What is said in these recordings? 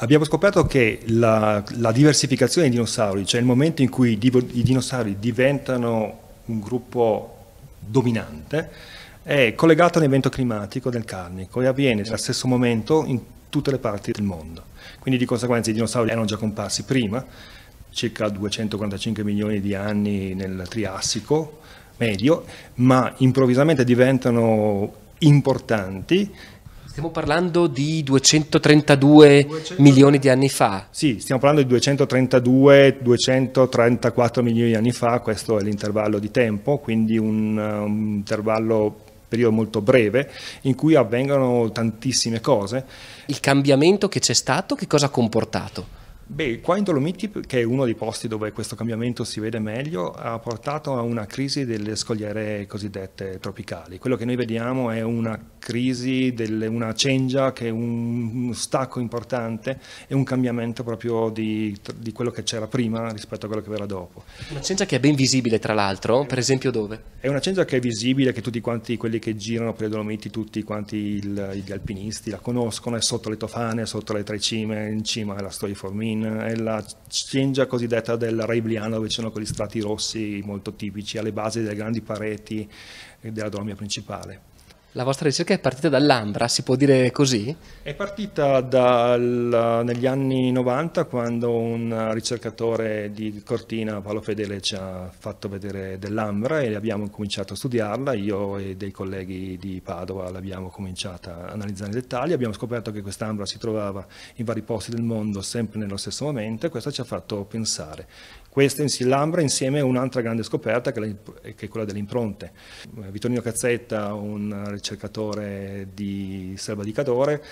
Abbiamo scoperto che la, la, diversificazione dei dinosauri, cioè il momento in cui i dinosauri diventano un gruppo dominante, è collegato all'evento climatico del Carnico e avviene nello stesso momento in tutte le parti del mondo. Quindi di conseguenza i dinosauri erano già comparsi prima, circa 245 milioni di anni nel Triassico medio, ma improvvisamente diventano importanti Stiamo parlando di 232 200... milioni di anni fa. Sì, stiamo parlando di 232-234 milioni di anni fa, questo è l'intervallo di tempo, quindi un, eh, un intervallo periodo molto breve in cui avvengono tantissime cose. Il cambiamento che c'è stato che cosa ha comportato? Beh, qua in Dolomiti, che è uno dei posti dove questo cambiamento si vede meglio, ha portato a una crisi delle scogliere cosiddette tropicali. Quello che noi vediamo è una crisi, delle, una cengia che è un, stacco importante e un cambiamento proprio di, di quello che c'era prima rispetto a quello che verrà dopo. Una cengia che è ben visibile, tra l'altro, per esempio dove? È una cengia che è visibile, che tutti quanti quelli che girano per i Dolomiti, tutti quanti il, gli alpinisti la conoscono, è sotto le tofane, sotto le tre cime, in cima alla Formini. Chain, è la sciengia cosiddetta del Reibliano, dove ci sono quegli strati rossi molto tipici alle basi delle grandi pareti della Dormia principale. La vostra ricerca è partita dall'Ambra, si può dire così? È partita dal, negli anni 90 quando un ricercatore di Cortina, Paolo Fedele, ci ha fatto vedere dell'Ambra e abbiamo cominciato a studiarla, io e dei colleghi di Padova l'abbiamo cominciata a analizzare in dettaglio, abbiamo scoperto che quest'Ambra si trovava in vari posti del mondo sempre nello stesso momento e questo ci ha fatto pensare. Questa l'Ambra insieme a un'altra grande scoperta che è quella delle impronte. Vittorino Cazzetta, un ricercatore nel cercatore di Selva selvadicatore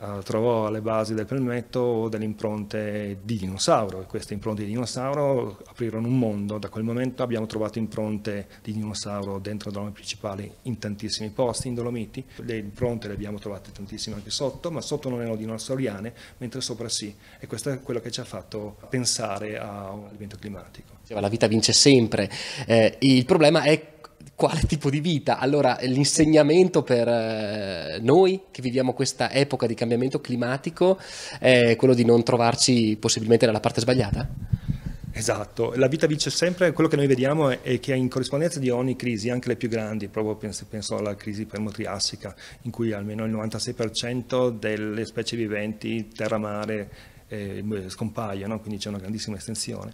uh, eh, trovò alle basi del permetto delle impronte di dinosauro e queste impronte di dinosauro aprirono un mondo, da quel momento abbiamo trovato impronte di dinosauro dentro il domi principale in tantissimi posti, in Dolomiti, le impronte le abbiamo trovate tantissime anche sotto, ma sotto non erano dinosauriane, mentre sopra sì e questo è quello che ci ha fatto pensare a un evento climatico. La vita vince sempre, eh, il problema è quale tipo di vita? Allora, l'insegnamento per eh, noi che viviamo questa epoca di cambiamento climatico è quello di non trovarci possibilmente dalla parte sbagliata? Esatto, la vita vince sempre, quello che noi vediamo è, che in corrispondenza di ogni crisi, anche le più grandi, proprio penso, penso alla crisi permotriassica, in cui almeno il 96% delle specie viventi, terra-mare, eh, scompaiono, quindi c'è una grandissima estensione.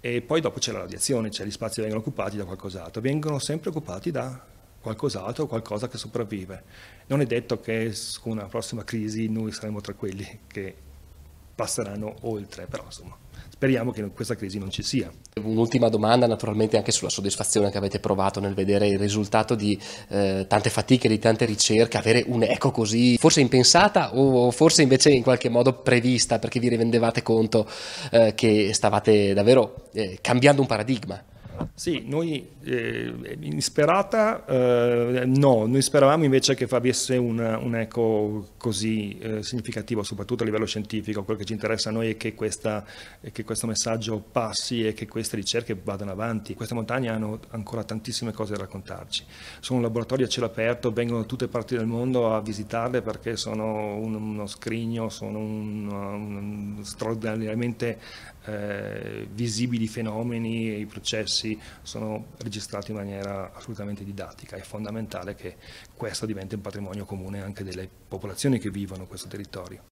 E poi dopo c'è la radiazione, cioè gli spazi vengono occupati da qualcos'altro, vengono sempre occupati da qualcos'altro, qualcosa che sopravvive. Non è detto che con una prossima crisi noi saremo tra quelli che passeranno oltre, però insomma speriamo che questa crisi non ci sia. Un'ultima domanda naturalmente anche sulla soddisfazione che avete provato nel vedere il risultato di eh, tante fatiche, di tante ricerche, avere un'eco così forse impensata o forse invece in qualche modo prevista perché vi rendevate conto eh, che stavate davvero eh, cambiando un paradigma. Sì, noi eh, in sperata eh, no, noi speravamo invece che avesse un, un eco così eh, significativo, soprattutto a livello scientifico, quello che ci interessa a noi è che, questa, è che, questo messaggio passi e che queste ricerche vadano avanti. Queste montagne hanno ancora tantissime cose da raccontarci, sono un laboratorio a cielo aperto, vengono da tutte le parti del mondo a visitarle perché sono un, uno scrigno, sono un, un straordinariamente eh, visibili i fenomeni e i processi sono registrati in maniera assolutamente didattica. È fondamentale che questo diventi un patrimonio comune anche delle popolazioni che vivono questo territorio.